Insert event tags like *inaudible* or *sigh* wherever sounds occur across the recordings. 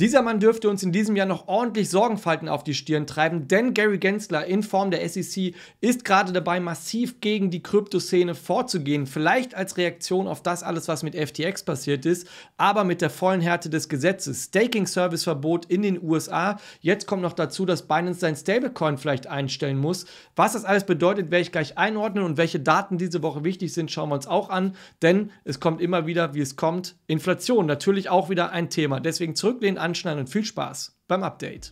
Dieser Mann dürfte uns in diesem Jahr noch ordentlich Sorgenfalten auf die Stirn treiben, denn Gary Gensler in Form der SEC ist gerade dabei, massiv gegen die Kryptoszene vorzugehen. Vielleicht als Reaktion auf das alles, was mit FTX passiert ist, aber mit der vollen Härte des Gesetzes. Staking-Service-Verbot in den USA. Jetzt kommt noch dazu, dass Binance sein Stablecoin vielleicht einstellen muss. Was das alles bedeutet, werde ich gleich einordnen und welche Daten diese Woche wichtig sind, schauen wir uns auch an, denn es kommt immer wieder, wie es kommt, Inflation. Natürlich auch wieder ein Thema. Deswegen zurücklehnen anschneiden und viel Spaß beim Update.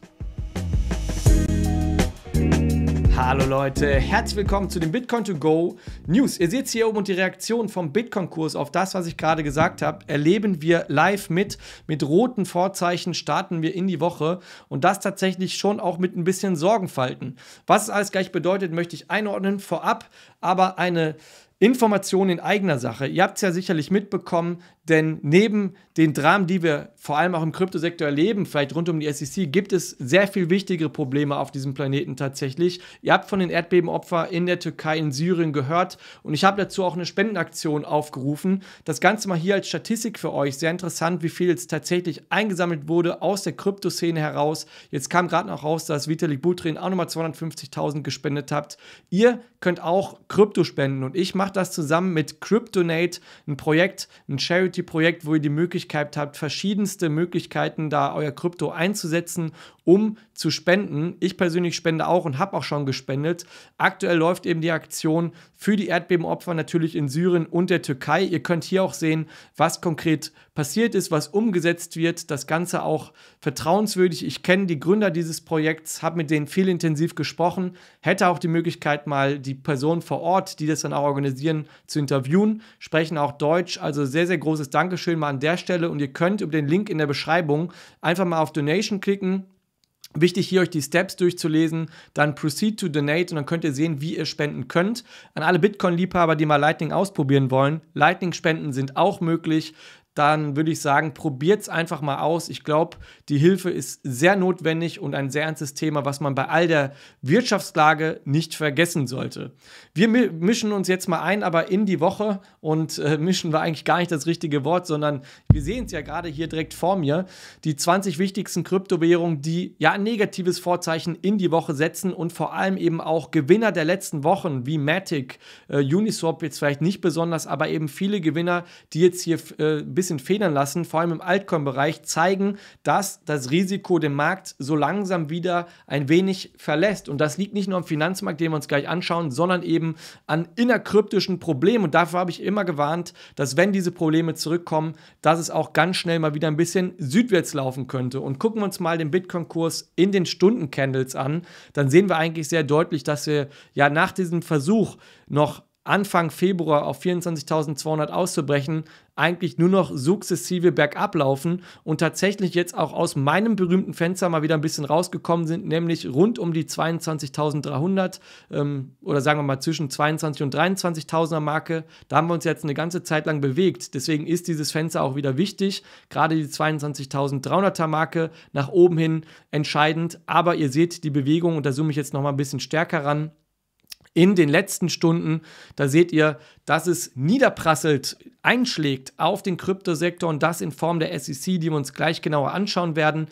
Hallo Leute, herzlich willkommen zu den Bitcoin to Go News. Ihr seht es hier oben und die Reaktion vom Bitcoin-Kurs auf das, was ich gerade gesagt habe, erleben wir live mit. Mit roten Vorzeichen starten wir in die Woche und das tatsächlich schon auch mit ein bisschen Sorgenfalten. Was es alles gleich bedeutet, möchte ich einordnen vorab, aber eine Informationen in eigener Sache. Ihr habt es ja sicherlich mitbekommen, denn neben den Dramen, die wir vor allem auch im Kryptosektor erleben, vielleicht rund um die SEC, gibt es sehr viel wichtigere Probleme auf diesem Planeten tatsächlich. Ihr habt von den Erdbebenopfern in der Türkei, in Syrien gehört und ich habe dazu auch eine Spendenaktion aufgerufen. Das Ganze mal hier als Statistik für euch. Sehr interessant, wie viel jetzt tatsächlich eingesammelt wurde aus der Kryptoszene heraus. Jetzt kam gerade noch raus, dass Vitalik Butrin auch nochmal 250.000 gespendet habt. Ihr könnt auch Krypto spenden und ich mache macht das zusammen mit Cryptonate, ein Projekt, ein Charity-Projekt, wo ihr die Möglichkeit habt, verschiedenste Möglichkeiten da euer Krypto einzusetzen um zu spenden. Ich persönlich spende auch und habe auch schon gespendet. Aktuell läuft eben die Aktion für die Erdbebenopfer natürlich in Syrien und der Türkei. Ihr könnt hier auch sehen, was konkret passiert ist, was umgesetzt wird. Das Ganze auch vertrauenswürdig. Ich kenne die Gründer dieses Projekts, habe mit denen viel intensiv gesprochen, hätte auch die Möglichkeit, mal die Personen vor Ort, die das dann auch organisieren, zu interviewen, sprechen auch Deutsch. Also sehr, sehr großes Dankeschön mal an der Stelle. Und ihr könnt über den Link in der Beschreibung einfach mal auf Donation klicken Wichtig hier euch die Steps durchzulesen, dann Proceed to Donate und dann könnt ihr sehen, wie ihr spenden könnt. An alle Bitcoin-Liebhaber, die mal Lightning ausprobieren wollen, Lightning-Spenden sind auch möglich dann würde ich sagen, probiert es einfach mal aus. Ich glaube, die Hilfe ist sehr notwendig und ein sehr ernstes Thema, was man bei all der Wirtschaftslage nicht vergessen sollte. Wir mischen uns jetzt mal ein, aber in die Woche und äh, *laughs* mischen war eigentlich gar nicht das richtige Wort, sondern wir sehen es ja gerade hier direkt vor mir, die 20 wichtigsten Kryptowährungen, die ja ein negatives Vorzeichen in die Woche setzen und vor allem eben auch Gewinner der letzten Wochen wie Matic, äh, Uniswap jetzt vielleicht nicht besonders, aber eben viele Gewinner, die jetzt hier äh, bisschen federn lassen, vor allem im Altcoin-Bereich, zeigen, dass das Risiko den Markt so langsam wieder ein wenig verlässt. Und das liegt nicht nur am Finanzmarkt, den wir uns gleich anschauen, sondern eben an innerkryptischen Problemen. Und dafür habe ich immer gewarnt, dass wenn diese Probleme zurückkommen, dass es auch ganz schnell mal wieder ein bisschen südwärts laufen könnte. Und gucken wir uns mal den Bitcoin-Kurs in den Stunden-Candles an, dann sehen wir eigentlich sehr deutlich, dass wir ja nach diesem Versuch noch Anfang Februar auf 24.200 auszubrechen, eigentlich nur noch sukzessive bergab laufen und tatsächlich jetzt auch aus meinem berühmten Fenster mal wieder ein bisschen rausgekommen sind, nämlich rund um die 22.300 ähm, oder sagen wir mal zwischen 22.000 und 23.000er Marke. Da haben wir uns jetzt eine ganze Zeit lang bewegt. Deswegen ist dieses Fenster auch wieder wichtig. Gerade die 22.300er Marke nach oben hin entscheidend. Aber ihr seht die Bewegung und da zoome ich jetzt nochmal ein bisschen stärker ran in den letzten Stunden. Da seht ihr, dass es niederprasselt, einschlägt auf den Kryptosektor und das in Form der SEC, die wir uns gleich genauer anschauen werden.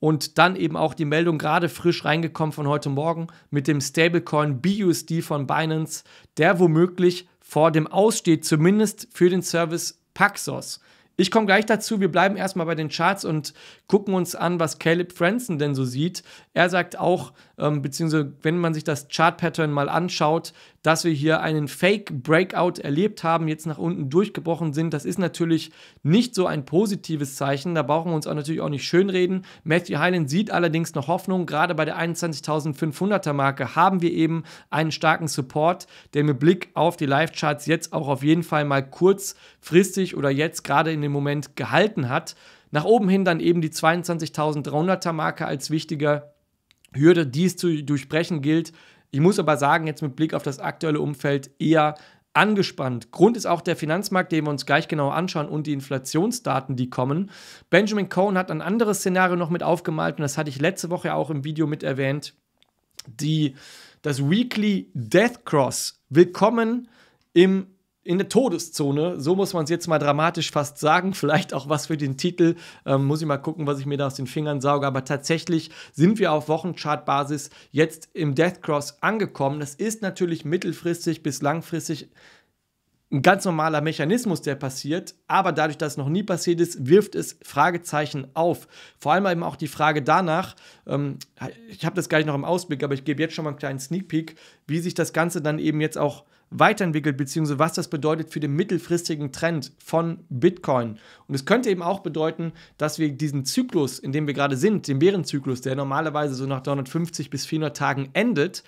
Und dann eben auch die Meldung gerade frisch reingekommen von heute Morgen mit dem Stablecoin BUSD von Binance, der womöglich vor dem Aussteht, zumindest für den Service Paxos. Ich komme gleich dazu, wir bleiben erstmal bei den Charts und gucken uns an, was Caleb Franson denn so sieht. Er sagt auch, ähm, beziehungsweise wenn man sich das Chart-Pattern mal anschaut, dass wir hier einen Fake-Breakout erlebt haben, jetzt nach unten durchgebrochen sind. Das ist natürlich nicht so ein positives Zeichen. Da brauchen wir uns auch natürlich auch nicht schönreden. Matthew Highland sieht allerdings noch Hoffnung. Gerade bei der 21.500er Marke haben wir eben einen starken Support, der mit Blick auf die Live-Charts jetzt auch auf jeden Fall mal kurzfristig oder jetzt gerade in dem Moment gehalten hat. Nach oben hin dann eben die 22.300er Marke als wichtiger Hürde, die es zu durchbrechen gilt. Ich muss aber sagen, jetzt mit Blick auf das aktuelle Umfeld eher angespannt. Grund ist auch der Finanzmarkt, den wir uns gleich genau anschauen und die Inflationsdaten, die kommen. Benjamin Cohen hat ein anderes Szenario noch mit aufgemalt und das hatte ich letzte Woche auch im Video mit erwähnt. Die, das Weekly Death Cross. Willkommen im in der Todeszone, so muss man es jetzt mal dramatisch fast sagen, *laughs* vielleicht auch was für den Titel, ähm, muss ich mal gucken, was ich mir da aus den Fingern sauge, aber tatsächlich sind wir auf Wochenchartbasis jetzt im Death Cross angekommen. Das ist natürlich mittelfristig bis langfristig ein ganz normaler Mechanismus, der passiert, aber dadurch, dass es noch nie passiert ist, wirft es Fragezeichen auf. Vor allem eben auch die Frage danach, ähm, ich habe das gar nicht noch im Ausblick, aber ich gebe jetzt schon mal einen kleinen Sneak Peek, wie sich das Ganze dann eben jetzt auch weiterentwickelt, beziehungsweise was das bedeutet für den mittelfristigen Trend von Bitcoin. Und es könnte eben auch bedeuten, dass wir diesen Zyklus, in dem wir gerade sind, den Bärenzyklus, der normalerweise so nach 350 bis 400 Tagen endet,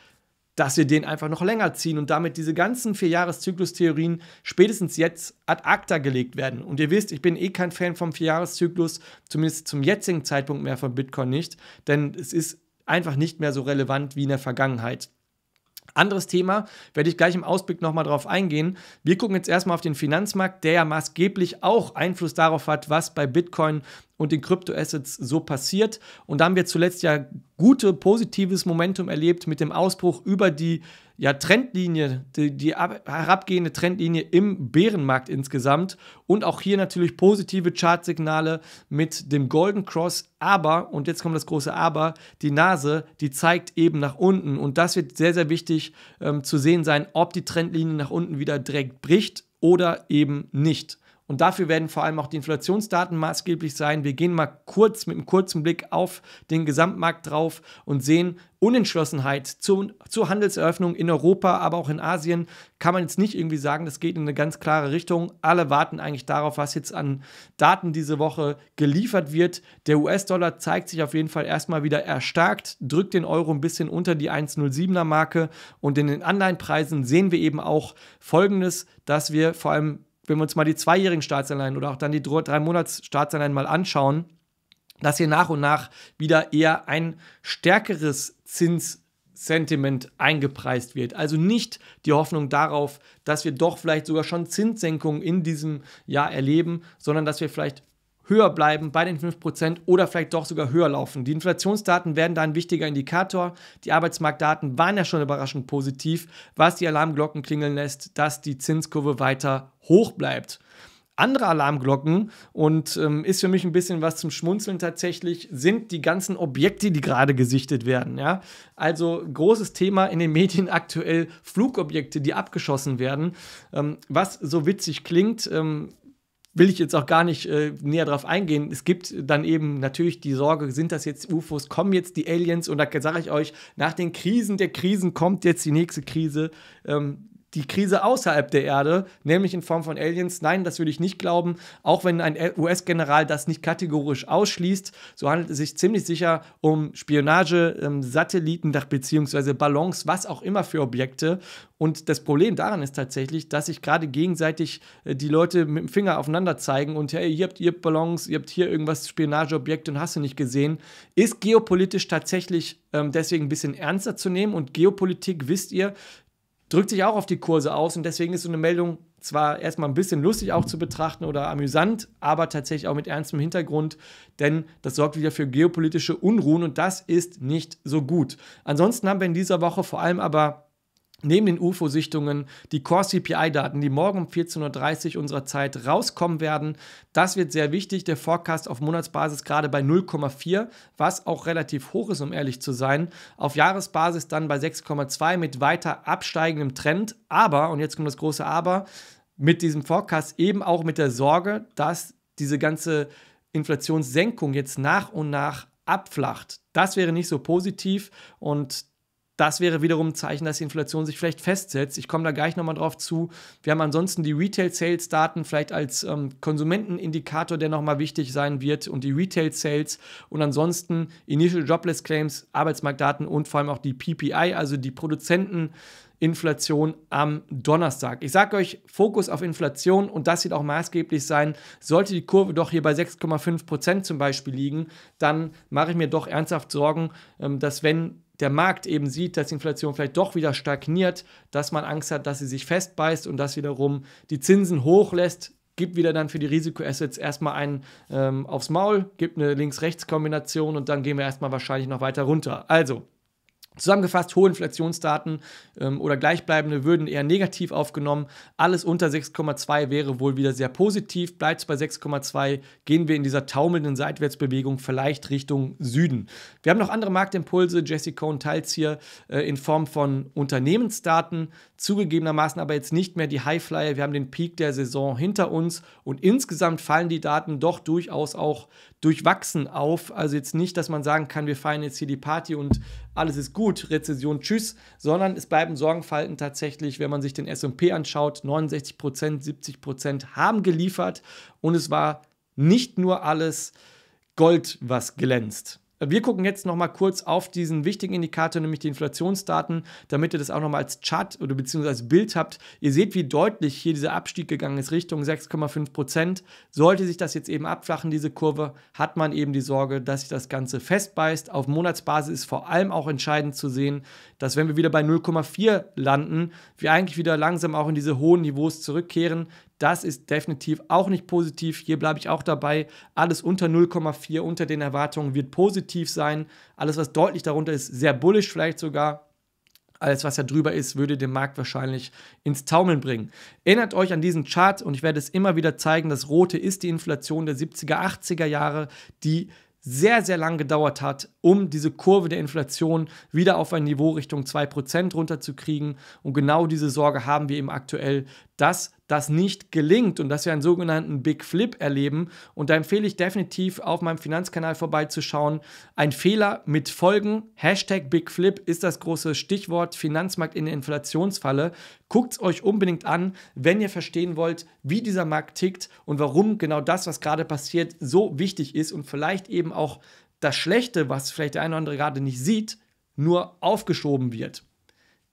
dass wir den einfach noch länger ziehen und damit diese ganzen Jahreszyklus-Theorien spätestens jetzt ad acta gelegt werden. Und ihr wisst, ich bin eh kein Fan vom Vierjahreszyklus, zumindest zum jetzigen Zeitpunkt mehr von Bitcoin nicht, denn es ist einfach nicht mehr so relevant wie in der Vergangenheit. Anderes Thema, werde ich gleich im Ausblick nochmal drauf eingehen. Wir gucken jetzt erstmal auf den Finanzmarkt, der ja maßgeblich auch Einfluss darauf hat, was bei Bitcoin und den Kryptoassets so passiert. Und da haben wir zuletzt ja gute, positives Momentum erlebt mit dem Ausbruch über die ja, Trendlinie, die, die herabgehende Trendlinie im Bärenmarkt insgesamt. Und auch hier natürlich positive Chartsignale mit dem Golden Cross. Aber, und jetzt kommt das große Aber, die Nase, die zeigt eben nach unten. Und das wird sehr, sehr wichtig ähm, zu sehen sein, ob die Trendlinie nach unten wieder direkt bricht oder eben nicht. Und dafür werden vor allem auch die Inflationsdaten maßgeblich sein. Wir gehen mal kurz mit einem kurzen Blick auf den Gesamtmarkt drauf und sehen, Unentschlossenheit zu, zur Handelseröffnung in Europa, aber auch in Asien kann man jetzt nicht irgendwie sagen, das geht in eine ganz klare Richtung. Alle warten eigentlich darauf, was jetzt an Daten diese Woche geliefert wird. Der US-Dollar zeigt sich auf jeden Fall erstmal wieder erstarkt, drückt den Euro ein bisschen unter die 1,07er Marke und in den Anleihenpreisen sehen wir eben auch Folgendes, dass wir vor allem wenn wir uns mal die zweijährigen Staatsanleihen oder auch dann die drei Monats Staatsanleihen mal anschauen, dass hier nach und nach wieder eher ein stärkeres Zins Sentiment eingepreist wird. Also nicht die Hoffnung darauf, dass wir doch vielleicht sogar schon Zinssenkungen in diesem Jahr erleben, sondern dass wir vielleicht höher bleiben bei den 5% oder vielleicht doch sogar höher laufen. Die Inflationsdaten werden da ein wichtiger Indikator. Die Arbeitsmarktdaten waren ja schon überraschend positiv, was die Alarmglocken klingeln lässt, dass die Zinskurve weiter hoch bleibt andere Alarmglocken und ähm, ist für mich ein bisschen was zum Schmunzeln tatsächlich, sind die ganzen Objekte, die gerade gesichtet werden. Ja? Also großes Thema in den Medien aktuell, Flugobjekte, die abgeschossen werden. Ähm, was so witzig klingt, ähm, will ich jetzt auch gar nicht äh, näher drauf eingehen. Es gibt dann eben natürlich die Sorge, sind das jetzt UFOs, kommen jetzt die Aliens? Und da sage ich euch, nach den Krisen der Krisen kommt jetzt die nächste Krise. Ähm, die Krise außerhalb der Erde, nämlich in Form von Aliens. Nein, das würde ich nicht glauben, auch wenn ein US-General das nicht kategorisch ausschließt. So handelt es sich ziemlich sicher um Spionage, ähm, Satellitendach bzw. Ballons, was auch immer für Objekte. Und das Problem daran ist tatsächlich, dass sich gerade gegenseitig äh, die Leute mit dem Finger aufeinander zeigen und hey, ihr habt, ihr Ballons, ihr habt hier irgendwas, Spionageobjekt und hast du nicht gesehen, ist geopolitisch tatsächlich ähm, deswegen ein bisschen ernster zu nehmen. Und Geopolitik, wisst ihr, drückt sich auch auf die Kurse aus und deswegen ist so eine Meldung zwar erstmal ein bisschen lustig auch zu betrachten oder amüsant, aber tatsächlich auch mit ernstem Hintergrund, denn das sorgt wieder für geopolitische Unruhen und das ist nicht so gut. Ansonsten haben wir in dieser Woche vor allem aber neben den UFO-Sichtungen die Core-CPI-Daten, die morgen um 14.30 Uhr unserer Zeit rauskommen werden. Das wird sehr wichtig. Der Forecast auf Monatsbasis gerade bei 0,4, was auch relativ hoch ist, um ehrlich zu sein. Auf Jahresbasis dann bei 6,2 mit weiter absteigendem Trend. Aber, und jetzt kommt das große Aber, mit diesem Forecast eben auch mit der Sorge, dass diese ganze Inflationssenkung jetzt nach und nach abflacht. Das wäre nicht so positiv und das wäre wiederum ein Zeichen, dass die Inflation sich vielleicht festsetzt. Ich komme da gleich nochmal drauf zu. Wir haben ansonsten die Retail-Sales-Daten vielleicht als ähm, Konsumentenindikator, der nochmal wichtig sein wird und die Retail-Sales und ansonsten Initial Jobless Claims, Arbeitsmarktdaten und vor allem auch die PPI, also die Produzenteninflation am Donnerstag. Ich sage euch, Fokus auf Inflation und das wird auch maßgeblich sein. Sollte die Kurve doch hier bei 6,5% Prozent zum Beispiel liegen, dann mache ich mir doch ernsthaft Sorgen, ähm, dass wenn der Markt eben sieht, dass die Inflation vielleicht doch wieder stagniert, dass man Angst hat, dass sie sich festbeißt und das wiederum die Zinsen hochlässt, gibt wieder dann für die Risikoassets erstmal einen ähm, aufs Maul, gibt eine Links-Rechts-Kombination und dann gehen wir erstmal wahrscheinlich noch weiter runter. Also, Zusammengefasst, hohe Inflationsdaten ähm, oder gleichbleibende würden eher negativ aufgenommen. Alles unter 6,2 wäre wohl wieder sehr positiv. Bleibt es bei 6,2, gehen wir in dieser taumelnden Seitwärtsbewegung vielleicht Richtung Süden. Wir haben noch andere Marktimpulse. Jesse Cohn teilt es hier äh, in Form von Unternehmensdaten, zugegebenermaßen aber jetzt nicht mehr die Highflyer. Wir haben den Peak der Saison hinter uns und insgesamt fallen die Daten doch durchaus auch durchwachsen auf. Also jetzt nicht, dass man sagen kann, wir feiern jetzt hier die Party und alles ist gut, Rezession, tschüss, sondern es bleiben Sorgenfalten tatsächlich, wenn man sich den SP anschaut, 69 70 haben geliefert und es war nicht nur alles Gold, was glänzt. Wir gucken jetzt nochmal kurz auf diesen wichtigen Indikator, nämlich die Inflationsdaten, damit ihr das auch nochmal als Chart oder beziehungsweise als Bild habt. Ihr seht, wie deutlich hier dieser Abstieg gegangen ist, Richtung 6,5 Prozent. Sollte sich das jetzt eben abflachen, diese Kurve, hat man eben die Sorge, dass sich das Ganze festbeißt. Auf Monatsbasis ist vor allem auch entscheidend zu sehen, dass wenn wir wieder bei 0,4 landen, wir eigentlich wieder langsam auch in diese hohen Niveaus zurückkehren. Das ist definitiv auch nicht positiv. Hier bleibe ich auch dabei. Alles unter 0,4, unter den Erwartungen wird positiv sein. Alles, was deutlich darunter ist, sehr bullisch vielleicht sogar alles, was da drüber ist, würde den Markt wahrscheinlich ins Taumeln bringen. Erinnert euch an diesen Chart und ich werde es immer wieder zeigen, das rote ist die Inflation der 70er, 80er Jahre, die sehr, sehr lang gedauert hat, um diese Kurve der Inflation wieder auf ein Niveau Richtung 2% runterzukriegen. Und genau diese Sorge haben wir eben aktuell, dass das nicht gelingt und dass wir einen sogenannten Big Flip erleben. Und da empfehle ich definitiv, auf meinem Finanzkanal vorbeizuschauen. Ein Fehler mit Folgen. Hashtag Big Flip ist das große Stichwort Finanzmarkt in der Inflationsfalle. Guckt es euch unbedingt an, wenn ihr verstehen wollt, wie dieser Markt tickt und warum genau das, was gerade passiert, so wichtig ist und vielleicht eben auch das Schlechte, was vielleicht der eine oder andere gerade nicht sieht, nur aufgeschoben wird.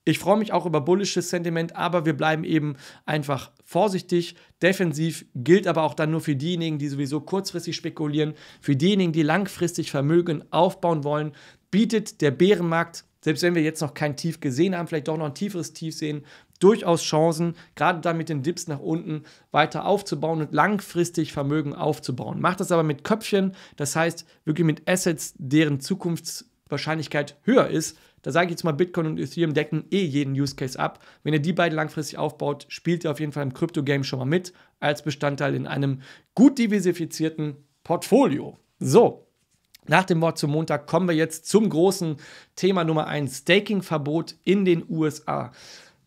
Ich freue mich auch über bullisches Sentiment, aber wir bleiben eben einfach vorsichtig. Defensiv gilt aber auch dann nur für diejenigen, die sowieso kurzfristig spekulieren, für diejenigen, die langfristig Vermögen aufbauen wollen, bietet der Bärenmarkt, selbst wenn wir jetzt noch kein Tief gesehen haben, vielleicht doch noch ein tieferes Tief sehen, durchaus Chancen, gerade dann mit den Dips nach unten weiter aufzubauen und langfristig Vermögen aufzubauen. Macht das aber mit Köpfchen, das heißt wirklich mit Assets, deren Zukunftswahrscheinlichkeit höher ist, da sage ich jetzt mal, Bitcoin und Ethereum decken eh jeden Use Case ab. Wenn ihr die beiden langfristig aufbaut, spielt ihr auf jeden Fall im Krypto-Game schon mal mit, als Bestandteil in einem gut diversifizierten Portfolio. So, nach dem Wort zum Montag kommen wir jetzt zum großen Thema Nummer 1, Staking-Verbot in den USA.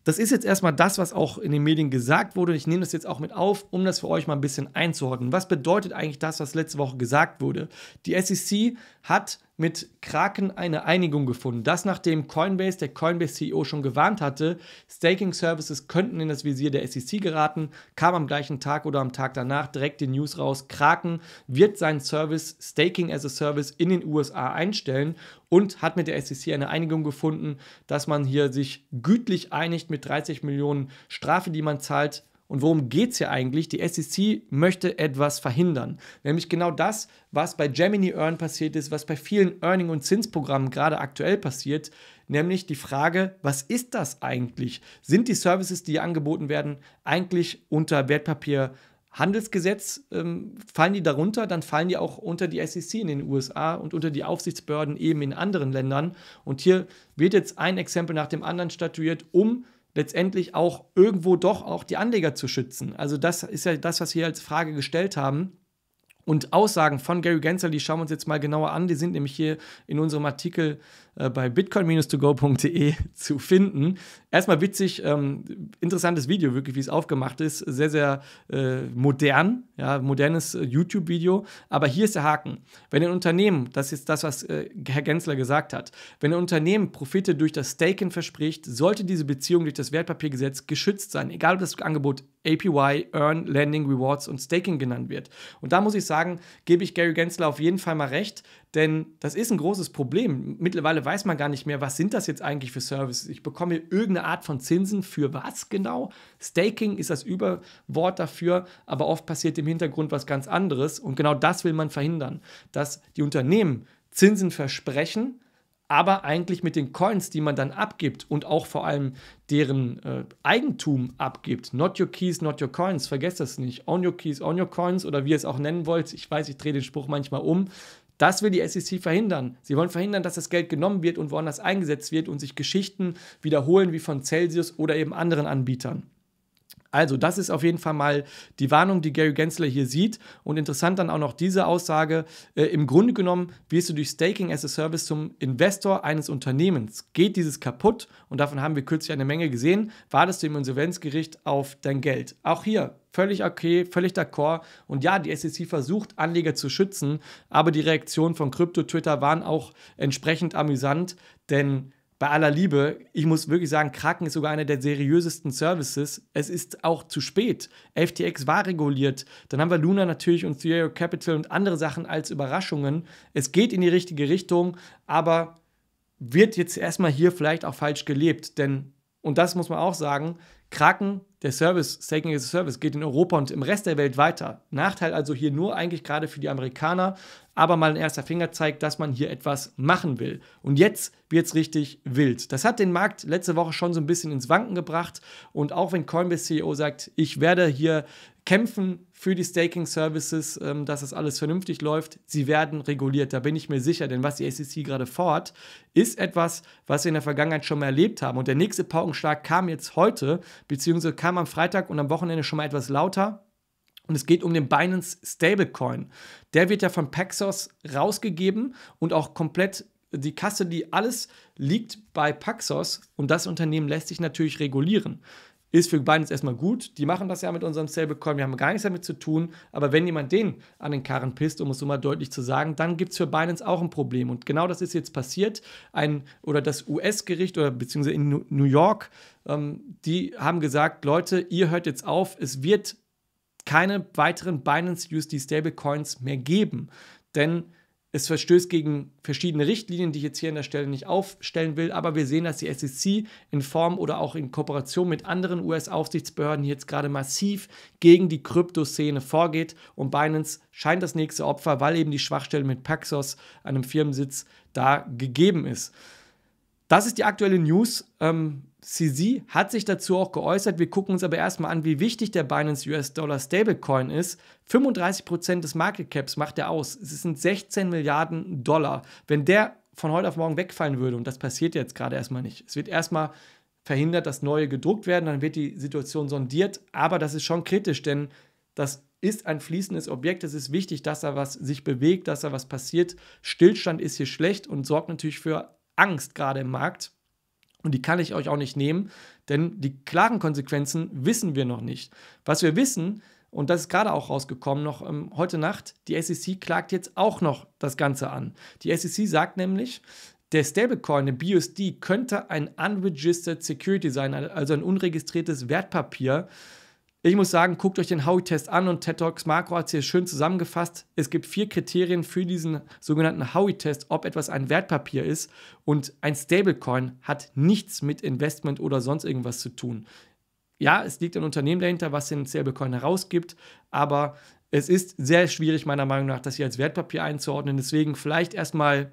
Das ist jetzt erstmal das, was auch in den Medien gesagt wurde. Ich nehme das jetzt auch mit auf, um das für euch mal ein bisschen einzuordnen. Was bedeutet eigentlich das, was letzte Woche gesagt wurde? Die SEC hat mit Kraken eine Einigung gefunden. Das nachdem Coinbase, der Coinbase-CEO, schon gewarnt hatte, Staking-Services könnten in das Visier der SEC geraten, kam am gleichen Tag oder am Tag danach direkt die News raus, Kraken wird seinen Service Staking as a Service in den USA einstellen und hat mit der SEC eine Einigung gefunden, dass man hier sich gütlich einigt mit 30 Millionen Strafe, die man zahlt und worum geht es hier eigentlich? Die SEC möchte etwas verhindern. Nämlich genau das, was bei Gemini Earn passiert ist, was bei vielen Earning- und Zinsprogrammen gerade aktuell passiert. Nämlich die Frage, was ist das eigentlich? Sind die Services, die hier angeboten werden, eigentlich unter Wertpapierhandelsgesetz? Ähm, fallen die darunter? Dann fallen die auch unter die SEC in den USA und unter die Aufsichtsbehörden eben in anderen Ländern. Und hier wird jetzt ein Exempel nach dem anderen statuiert, um letztendlich auch irgendwo doch auch die Anleger zu schützen. Also das ist ja das, was wir als Frage gestellt haben. Und Aussagen von Gary Gensler, die schauen wir uns jetzt mal genauer an. Die sind nämlich hier in unserem Artikel äh, bei bitcoin to gode *laughs* zu finden. Erstmal witzig, ähm, interessantes Video, wirklich, wie es aufgemacht ist. Sehr, sehr äh, modern, ja, modernes äh, YouTube-Video. Aber hier ist der Haken. Wenn ein Unternehmen, das ist das, was äh, Herr Gensler gesagt hat, wenn ein Unternehmen Profite durch das Staken verspricht, sollte diese Beziehung durch das Wertpapiergesetz geschützt sein, egal ob das Angebot APY, Earn, Lending, Rewards und Staking genannt wird. Und da muss ich sagen, gebe ich Gary Gensler auf jeden Fall mal recht. Denn das ist ein großes Problem. Mittlerweile weiß man gar nicht mehr, was sind das jetzt eigentlich für Services. Ich bekomme irgendeine Art von Zinsen für was genau. Staking ist das Überwort dafür, aber oft passiert im Hintergrund was ganz anderes. Und genau das will man verhindern, dass die Unternehmen Zinsen versprechen, aber eigentlich mit den Coins, die man dann abgibt und auch vor allem deren äh, Eigentum abgibt. Not your keys, not your coins. Vergesst das nicht. Own your keys, own your coins oder wie ihr es auch nennen wollt. Ich weiß, ich drehe den Spruch manchmal um. Das will die SEC verhindern. Sie wollen verhindern, dass das Geld genommen wird und woanders eingesetzt wird und sich Geschichten wiederholen wie von Celsius oder eben anderen Anbietern. Also, das ist auf jeden Fall mal die Warnung, die Gary Gensler hier sieht. Und interessant dann auch noch diese Aussage: äh, Im Grunde genommen wirst du durch Staking as a Service zum Investor eines Unternehmens. Geht dieses kaputt? Und davon haben wir kürzlich eine Menge gesehen. Wartest du im Insolvenzgericht auf dein Geld? Auch hier völlig okay, völlig d'accord. Und ja, die SEC versucht, Anleger zu schützen, aber die Reaktionen von Krypto-Twitter waren auch entsprechend amüsant, denn bei aller Liebe, ich muss wirklich sagen, Kraken ist sogar einer der seriösesten Services. Es ist auch zu spät. FTX war reguliert. Dann haben wir Luna natürlich und Zero Capital und andere Sachen als Überraschungen. Es geht in die richtige Richtung, aber wird jetzt erstmal hier vielleicht auch falsch gelebt. Denn, und das muss man auch sagen, Kraken, der Service, Staking as a Service, geht in Europa und im Rest der Welt weiter. Nachteil also hier nur eigentlich gerade für die Amerikaner, aber mal ein erster Finger zeigt, dass man hier etwas machen will. Und jetzt wird es richtig wild. Das hat den Markt letzte Woche schon so ein bisschen ins Wanken gebracht. Und auch wenn Coinbase CEO sagt, ich werde hier kämpfen für die Staking Services, ähm, dass das alles vernünftig läuft. Sie werden reguliert, da bin ich mir sicher, denn was die SEC gerade fordert, ist etwas, was wir in der Vergangenheit schon mal erlebt haben. Und der nächste Paukenschlag kam jetzt heute, beziehungsweise kam am Freitag und am Wochenende schon mal etwas lauter. Und es geht um den Binance Stablecoin. Der wird ja von Paxos rausgegeben und auch komplett die Kasse, die alles liegt bei Paxos. Und das Unternehmen lässt sich natürlich regulieren. Ist für Binance erstmal gut. Die machen das ja mit unserem Stablecoin. Wir haben gar nichts damit zu tun. Aber wenn jemand den an den Karren pisst, um es so mal deutlich zu sagen, dann gibt es für Binance auch ein Problem. Und genau das ist jetzt passiert. Ein oder das US-Gericht oder beziehungsweise in New York, ähm, die haben gesagt: Leute, ihr hört jetzt auf. Es wird keine weiteren Binance USD Stablecoins mehr geben, denn es verstößt gegen verschiedene Richtlinien, die ich jetzt hier an der Stelle nicht aufstellen will, aber wir sehen, dass die SEC in Form oder auch in Kooperation mit anderen US-Aufsichtsbehörden jetzt gerade massiv gegen die Kryptoszene vorgeht und Binance scheint das nächste Opfer, weil eben die Schwachstelle mit Paxos, einem Firmensitz, da gegeben ist. Das ist die aktuelle News. Ähm, CZ hat sich dazu auch geäußert. Wir gucken uns aber erstmal an, wie wichtig der Binance US Dollar Stablecoin ist. 35% des Market Caps macht er aus. Es sind 16 Milliarden Dollar. Wenn der von heute auf morgen wegfallen würde, und das passiert jetzt gerade erstmal nicht, es wird erstmal verhindert, dass neue gedruckt werden, dann wird die Situation sondiert. Aber das ist schon kritisch, denn das ist ein fließendes Objekt. Es ist wichtig, dass da was sich bewegt, dass da was passiert. Stillstand ist hier schlecht und sorgt natürlich für Angst gerade im Markt. Und die kann ich euch auch nicht nehmen, denn die klaren Konsequenzen wissen wir noch nicht. Was wir wissen, und das ist gerade auch rausgekommen, noch ähm, heute Nacht, die SEC klagt jetzt auch noch das Ganze an. Die SEC sagt nämlich, der Stablecoin, der BUSD, könnte ein unregistered security sein, also ein unregistriertes Wertpapier ich muss sagen, guckt euch den Howie-Test an und TED Talks Makro hat es hier schön zusammengefasst. Es gibt vier Kriterien für diesen sogenannten Howie-Test, ob etwas ein Wertpapier ist. Und ein Stablecoin hat nichts mit Investment oder sonst irgendwas zu tun. Ja, es liegt ein Unternehmen dahinter, was den Stablecoin herausgibt, aber es ist sehr schwierig, meiner Meinung nach, das hier als Wertpapier einzuordnen. Deswegen vielleicht erstmal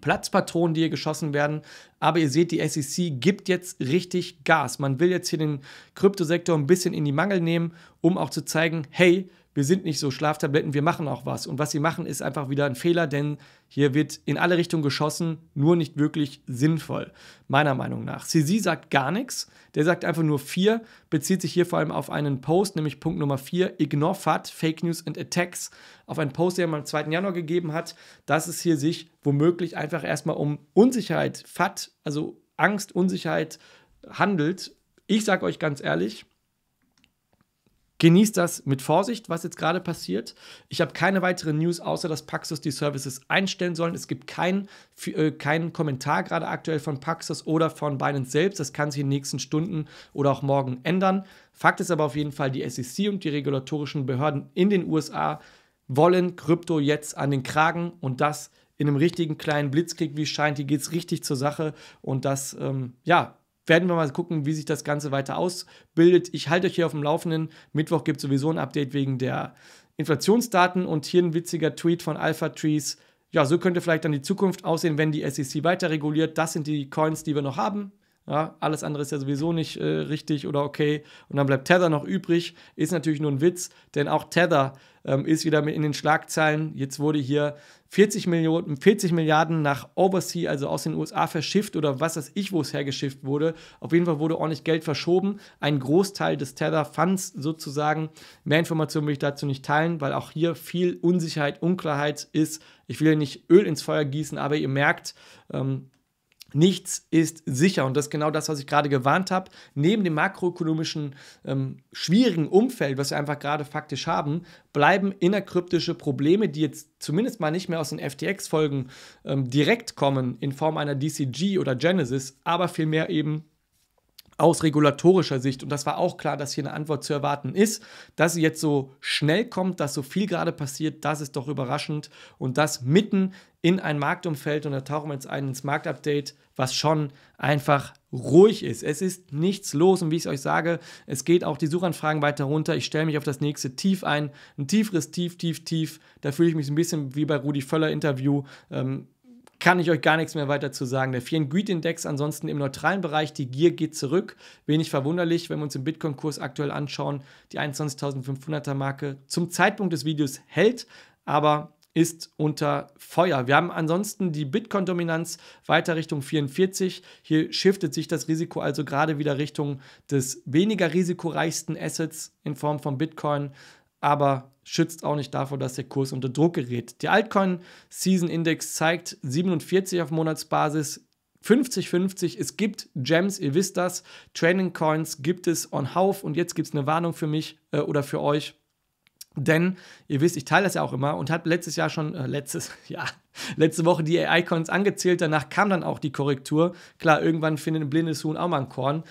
Platzpatronen, die hier geschossen werden. Aber ihr seht, die SEC gibt jetzt richtig Gas. Man will jetzt hier den Kryptosektor ein bisschen in die Mangel nehmen, um auch zu zeigen, hey, wir sind nicht so Schlaftabletten, wir machen auch was. Und was sie machen, ist einfach wieder ein Fehler, denn hier wird in alle Richtungen geschossen, nur nicht wirklich sinnvoll, meiner Meinung nach. CZ sagt gar nichts, der sagt einfach nur vier, bezieht sich hier vor allem auf einen Post, nämlich Punkt Nummer vier, Ignore FAT, Fake News and Attacks, auf einen Post, der man am 2. Januar gegeben hat, dass es hier sich womöglich einfach erstmal um Unsicherheit, FAT, also Angst, Unsicherheit handelt. Ich sage euch ganz ehrlich, Genießt das mit Vorsicht, was jetzt gerade passiert. Ich habe keine weiteren News, außer dass Paxos die Services einstellen sollen. Es gibt äh, keinen äh, kein Kommentar gerade aktuell von Paxos oder von Binance selbst. Das kann sich in den nächsten Stunden oder auch morgen ändern. Fakt ist aber auf jeden Fall, die SEC und die regulatorischen Behörden in den USA wollen Krypto jetzt an den Kragen und das in einem richtigen kleinen Blitzkrieg, wie es scheint. Hier geht es richtig zur Sache und das, ähm, ja, werden wir mal gucken, wie sich das Ganze weiter ausbildet. Ich halte euch hier auf dem Laufenden. Mittwoch gibt es sowieso ein Update wegen der Inflationsdaten und hier ein witziger Tweet von Alpha Trees. Ja, so könnte vielleicht dann die Zukunft aussehen, wenn die SEC weiter reguliert. Das sind die Coins, die wir noch haben. Ja, alles andere ist ja sowieso nicht äh, richtig oder okay. Und dann bleibt Tether noch übrig. Ist natürlich nur ein Witz, denn auch Tether ähm, ist wieder in den Schlagzeilen. Jetzt wurde hier 40, Millionen, 40 Milliarden nach Oversea, also aus den USA, verschifft oder was weiß ich, wo es hergeschifft wurde. Auf jeden Fall wurde ordentlich Geld verschoben. Ein Großteil des Tether Funds sozusagen. Mehr Informationen will ich dazu nicht teilen, weil auch hier viel Unsicherheit, Unklarheit ist. Ich will ja nicht Öl ins Feuer gießen, aber ihr merkt, ähm, Nichts ist sicher und das ist genau das, was ich gerade gewarnt habe. Neben dem makroökonomischen ähm, schwierigen Umfeld, was wir einfach gerade faktisch haben, bleiben innerkryptische Probleme, die jetzt zumindest mal nicht mehr aus den FTX-Folgen ähm, direkt kommen in Form einer DCG oder Genesis, aber vielmehr eben aus regulatorischer Sicht, und das war auch klar, dass hier eine Antwort zu erwarten ist, dass sie jetzt so schnell kommt, dass so viel gerade passiert, das ist doch überraschend und das mitten in ein Marktumfeld, und da tauchen wir jetzt ein ins Marktupdate, was schon einfach ruhig ist. Es ist nichts los und wie ich es euch sage, es geht auch die Suchanfragen weiter runter. Ich stelle mich auf das nächste Tief ein, ein tieferes Tief, Tief, Tief. Da fühle ich mich ein bisschen wie bei Rudi Völler Interview. Ähm, kann ich euch gar nichts mehr weiter zu sagen. Der Fear Greed Index ansonsten im neutralen Bereich, die Gier geht zurück. Wenig verwunderlich, wenn wir uns den Bitcoin-Kurs aktuell anschauen. Die 21.500er Marke zum Zeitpunkt des Videos hält, aber ist unter Feuer. Wir haben ansonsten die Bitcoin-Dominanz weiter Richtung 44. Hier shiftet sich das Risiko also gerade wieder Richtung des weniger risikoreichsten Assets in Form von Bitcoin, aber schützt auch nicht davor, dass der Kurs unter Druck gerät. Der Altcoin-Season-Index zeigt 47 auf Monatsbasis, 50-50. Es gibt Gems, ihr wisst das. Training Coins gibt es on Hauf. Und jetzt gibt es eine Warnung für mich äh, oder für euch. Denn ihr wisst, ich teile das ja auch immer und habe letztes Jahr schon, äh, letztes, *laughs* ja, letzte Woche die ai Icons angezählt. Danach kam dann auch die Korrektur. Klar, irgendwann findet ein blindes Huhn auch mal ein Korn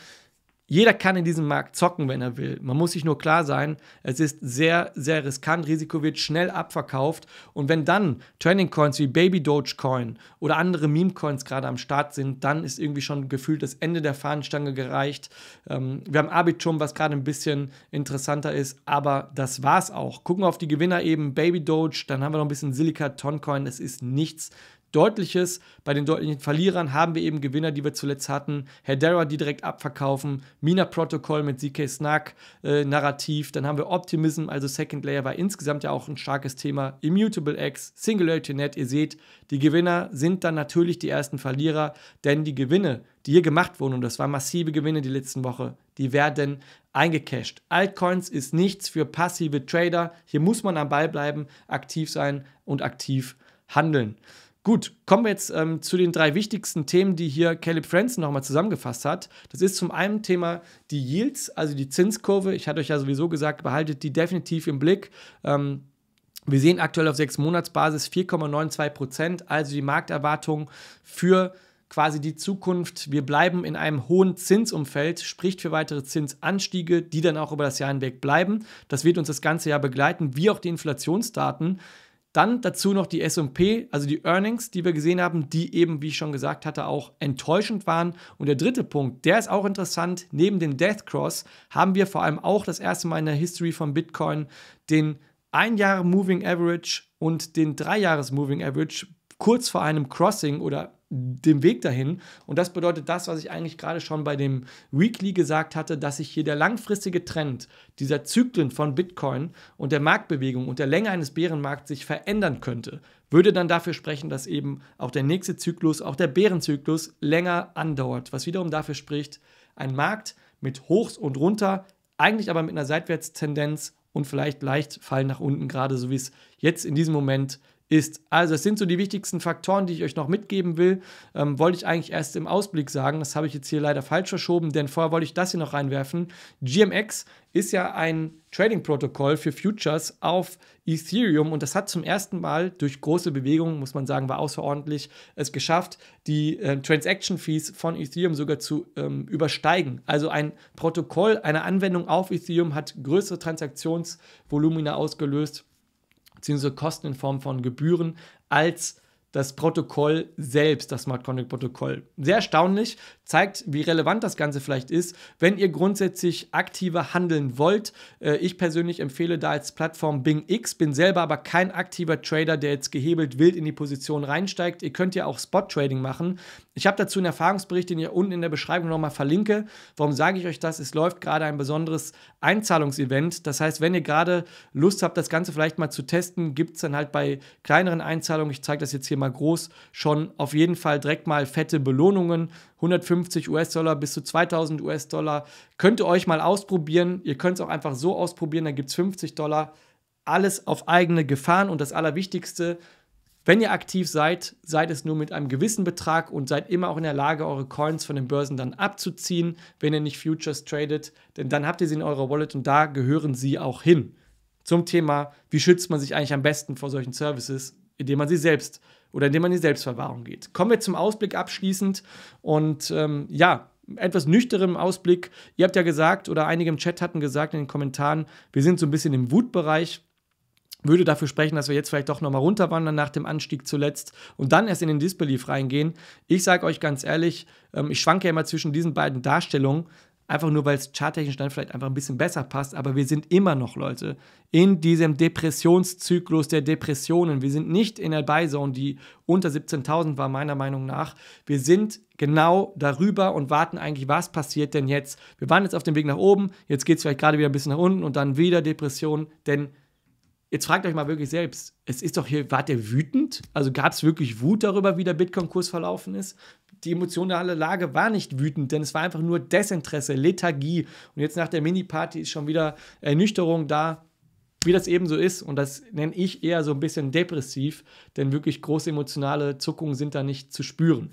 jeder kann in diesem Markt zocken, wenn er will. Man muss sich nur klar sein, es ist sehr, sehr riskant. Risiko wird schnell abverkauft. Und wenn dann Trending Coins wie Baby Dogecoin oder andere Meme Coins gerade am Start sind, dann ist irgendwie schon gefühlt das Ende der Fahnenstange gereicht. Ähm, wir haben Arbitrum, was gerade ein bisschen interessanter ist, aber das war's auch. Gucken wir auf die Gewinner eben. Baby Doge, dann haben wir noch ein bisschen Silica Toncoin. Es ist nichts deutliches. Bei den deutlichen Verlierern haben wir eben Gewinner, die wir zuletzt hatten. Hedera, die direkt abverkaufen. Mina Protocol mit ZK Snark äh, Narrativ. Dann haben wir Optimism, also Second Layer war insgesamt ja auch ein starkes Thema. Immutable X, Singularity Net. Ihr seht, die Gewinner sind dann natürlich die ersten Verlierer, denn die Gewinne, die hier gemacht wurden, und das waren massive Gewinne die letzten Woche, die werden eingecashed. Altcoins ist nichts für passive Trader. Hier muss man am Ball bleiben, aktiv sein und aktiv handeln. Gut, kommen wir jetzt ähm, zu den drei wichtigsten Themen, die hier Caleb Franzen nochmal zusammengefasst hat. Das ist zum einen Thema die Yields, also die Zinskurve. Ich hatte euch ja sowieso gesagt, behaltet die definitiv im Blick. Ähm, wir sehen aktuell auf 6 monats 4,92 Prozent, also die Markterwartung für quasi die Zukunft, wir bleiben in einem hohen Zinsumfeld, spricht für weitere Zinsanstiege, die dann auch über das Jahr hinweg bleiben. Das wird uns das ganze Jahr begleiten, wie auch die Inflationsdaten. Dann dazu noch die SP, also die Earnings, die wir gesehen haben, die eben, wie ich schon gesagt hatte, auch enttäuschend waren. Und der dritte Punkt, der ist auch interessant. Neben dem Death Cross haben wir vor allem auch das erste Mal in der History von Bitcoin den 1 Jahre Moving Average und den 3 Jahres Moving Average kurz vor einem Crossing oder dem Weg dahin. Und das bedeutet das, was ich eigentlich gerade schon bei dem Weekly gesagt hatte, dass sich hier der langfristige Trend dieser Zyklen von Bitcoin und der Marktbewegung und der Länge eines Bärenmarkts sich verändern könnte. Würde dann dafür sprechen, dass eben auch der nächste Zyklus, auch der Bärenzyklus länger andauert, was wiederum dafür spricht, ein Markt mit Hochs und Runter, eigentlich aber mit einer Seitwärtstendenz und vielleicht leicht Fall nach unten, gerade so wie es jetzt in diesem Moment ist ist. Also es sind so die wichtigsten Faktoren, die ich euch noch mitgeben will. Ähm, wollte ich eigentlich erst im Ausblick sagen, das habe ich jetzt hier leider falsch verschoben, denn vorher wollte ich das hier noch reinwerfen. GMX ist ja ein Trading-Protokoll für Futures auf Ethereum und das hat zum ersten Mal durch große Bewegungen, muss man sagen, war außerordentlich, es geschafft, die äh, Transaction-Fees von Ethereum sogar zu ähm, übersteigen. Also ein Protokoll, eine Anwendung auf Ethereum hat größere Transaktionsvolumina ausgelöst beziehungsweise Kosten in Form von Gebühren als das Protokoll selbst, das Smart Contract Protokoll. Sehr erstaunlich, zeigt, wie relevant das Ganze vielleicht ist, wenn ihr grundsätzlich aktiver handeln wollt. Äh, ich persönlich empfehle da als Plattform Bing X, bin selber aber kein aktiver Trader, der jetzt gehebelt wild in die Position reinsteigt. Ihr könnt ja auch Spot Trading machen, ich habe dazu einen Erfahrungsbericht, den ich unten in der Beschreibung nochmal verlinke. Warum sage ich euch das? Es läuft gerade ein besonderes Einzahlungsevent. Das heißt, wenn ihr gerade Lust habt, das Ganze vielleicht mal zu testen, gibt es dann halt bei kleineren Einzahlungen, ich zeige das jetzt hier mal groß, schon auf jeden Fall direkt mal fette Belohnungen. 150 US-Dollar bis zu 2000 US-Dollar. Könnt ihr euch mal ausprobieren. Ihr könnt es auch einfach so ausprobieren. Da gibt es 50 Dollar. Alles auf eigene Gefahren. Und das Allerwichtigste, wenn ihr aktiv seid, seid es nur mit einem gewissen Betrag und seid immer auch in der Lage, eure Coins von den Börsen dann abzuziehen, wenn ihr nicht Futures tradet, denn dann habt ihr sie in eurer Wallet und da gehören sie auch hin. Zum Thema, wie schützt man sich eigentlich am besten vor solchen Services, indem man sie selbst oder indem man in die Selbstverwahrung geht. Kommen wir zum Ausblick abschließend und ähm, ja, etwas nüchternem Ausblick. Ihr habt ja gesagt oder einige im Chat hatten gesagt in den Kommentaren, wir sind so ein bisschen im Wutbereich würde dafür sprechen, dass wir jetzt vielleicht doch nochmal runterwandern nach dem Anstieg zuletzt und dann erst in den Disbelief reingehen. Ich sage euch ganz ehrlich, ähm, ich schwanke ja immer zwischen diesen beiden Darstellungen, einfach nur weil es charttechnisch dann vielleicht einfach ein bisschen besser passt, aber wir sind immer noch Leute in diesem Depressionszyklus der Depressionen. Wir sind nicht in der Buy-Zone, die unter 17.000 war, meiner Meinung nach. Wir sind genau darüber und warten eigentlich, was passiert denn jetzt? Wir waren jetzt auf dem Weg nach oben, jetzt geht es vielleicht gerade wieder ein bisschen nach unten und dann wieder Depressionen, denn jetzt fragt euch mal wirklich selbst, es ist doch hier, wart ihr wütend? Also gab es wirklich Wut darüber, wie der Bitcoin-Kurs verlaufen ist? Die emotionale Lage war nicht wütend, denn es war einfach nur Desinteresse, Lethargie. Und jetzt nach der Mini-Party ist schon wieder Ernüchterung da, wie das eben so ist. Und das nenne ich eher so ein bisschen depressiv, denn wirklich große emotionale Zuckungen sind da nicht zu spüren.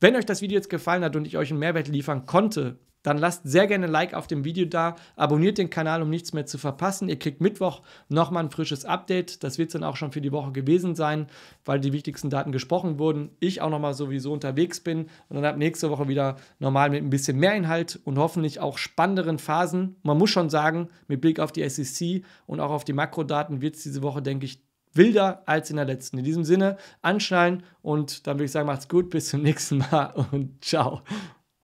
Wenn euch das Video jetzt gefallen hat und ich euch einen Mehrwert liefern konnte, dann lasst sehr gerne ein Like auf dem Video da, abonniert den Kanal, um nichts mehr zu verpassen. Ihr kriegt Mittwoch nochmal ein frisches Update. Das wird es dann auch schon für die Woche gewesen sein, weil die wichtigsten Daten gesprochen wurden. Ich auch nochmal sowieso unterwegs bin und dann ab nächste Woche wieder normal mit ein bisschen mehr Inhalt und hoffentlich auch spannenderen Phasen. Man muss schon sagen, mit Blick auf die SEC und auch auf die Makrodaten wird es diese Woche, denke ich, wilder als in der letzten. In diesem Sinne, anschneiden und dann würde ich sagen, macht's gut, bis zum nächsten Mal *laughs* und ciao.